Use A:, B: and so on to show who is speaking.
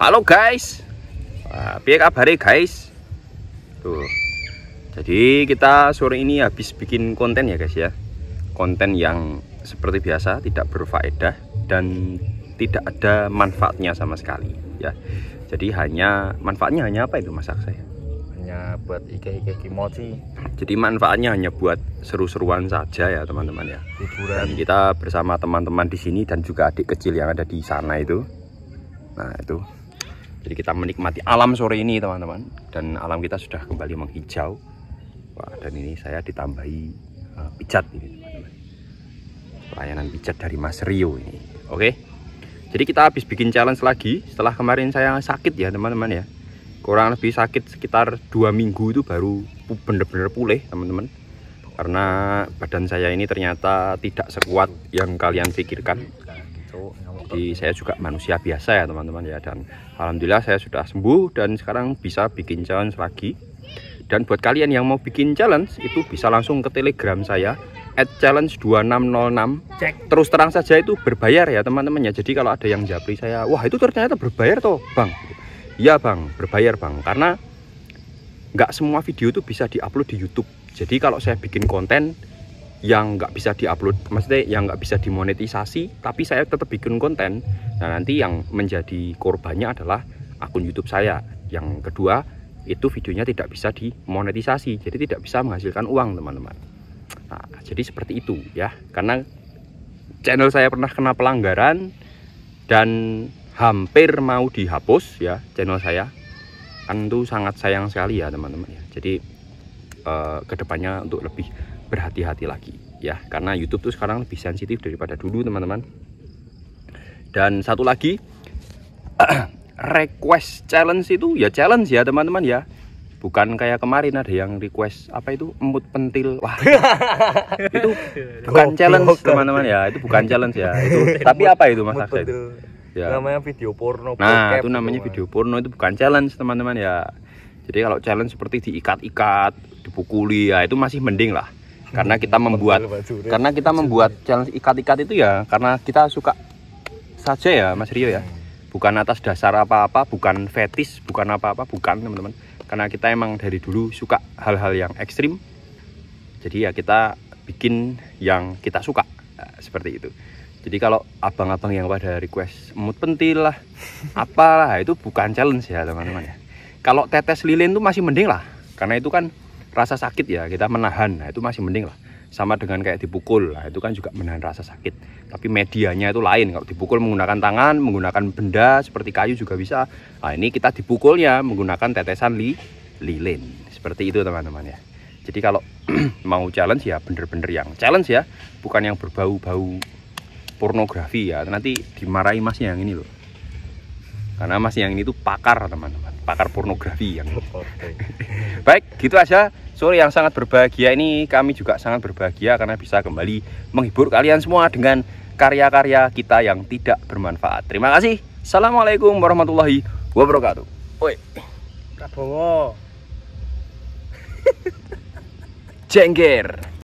A: Halo guys. apa ah, kabar guys? Tuh. Jadi kita sore ini habis bikin konten ya guys ya. Konten yang seperti biasa tidak berfaedah dan tidak ada manfaatnya sama sekali ya. Jadi hanya manfaatnya hanya apa itu masak saya? Hanya buat ike-ike kimochi. Jadi manfaatnya hanya buat seru-seruan saja ya teman-teman ya. Hiburan. Dan kita bersama teman-teman di sini dan juga adik kecil yang ada di sana itu. Nah, itu jadi kita menikmati alam sore ini teman-teman dan alam kita sudah kembali menghijau Wah, dan ini saya ditambahi uh, pijat ini teman-teman layanan pijat dari Mas Rio ini oke jadi kita habis bikin challenge lagi setelah kemarin saya sakit ya teman-teman ya kurang lebih sakit sekitar dua minggu itu baru bener-bener pulih teman-teman karena badan saya ini ternyata tidak sekuat yang kalian pikirkan Gitu, jadi saya juga manusia biasa ya teman-teman ya dan alhamdulillah saya sudah sembuh dan sekarang bisa bikin challenge lagi dan buat kalian yang mau bikin challenge itu bisa langsung ke telegram saya at challenge 2606 Cek. terus terang saja itu berbayar ya teman-teman ya jadi kalau ada yang japri saya wah itu ternyata berbayar toh bang ya bang berbayar bang karena nggak semua video itu bisa diupload di YouTube jadi kalau saya bikin konten yang nggak bisa diupload, maksudnya yang nggak bisa dimonetisasi, tapi saya tetap bikin konten. Nah nanti yang menjadi korbannya adalah akun YouTube saya. Yang kedua itu videonya tidak bisa dimonetisasi, jadi tidak bisa menghasilkan uang teman-teman. Nah, jadi seperti itu ya, karena channel saya pernah kena pelanggaran dan hampir mau dihapus ya channel saya. Kan itu sangat sayang sekali ya teman-teman ya. Jadi eh, kedepannya untuk lebih berhati-hati lagi ya karena YouTube tuh sekarang lebih sensitif daripada dulu teman-teman dan satu lagi request challenge itu ya challenge ya teman-teman ya bukan kayak kemarin ada yang request apa itu emut pentil wah itu bukan challenge teman-teman ya itu bukan challenge ya itu tapi apa itu mas Aksa itu ya. namanya video porno nah itu namanya gitu, video porno itu bukan challenge teman-teman ya jadi kalau challenge seperti diikat-ikat dipukuli ya itu masih mending lah karena kita membuat karena kita membuat challenge ikat-ikat itu ya karena kita suka saja ya Mas Rio ya bukan atas dasar apa-apa bukan fetis bukan apa-apa bukan teman-teman karena kita emang dari dulu suka hal-hal yang ekstrim jadi ya kita bikin yang kita suka nah, seperti itu jadi kalau abang-abang yang pada request mood pentil lah apalah itu bukan challenge ya teman-teman ya kalau tetes lilin itu masih mending lah karena itu kan rasa sakit ya kita menahan nah itu masih mending lah sama dengan kayak dipukul nah itu kan juga menahan rasa sakit tapi medianya itu lain kalau dipukul menggunakan tangan menggunakan benda seperti kayu juga bisa nah ini kita dipukulnya menggunakan tetesan li lilin seperti itu teman-teman ya jadi kalau mau challenge ya bener-bener yang challenge ya bukan yang berbau-bau pornografi ya nanti dimarahi masnya yang ini loh karena mas yang ini tuh pakar teman-teman pakar pornografi yang baik gitu aja sore yang sangat berbahagia ini kami juga sangat berbahagia karena bisa kembali menghibur kalian semua dengan karya-karya kita yang tidak bermanfaat terima kasih assalamualaikum warahmatullahi wabarakatuh oi Prabowo jengger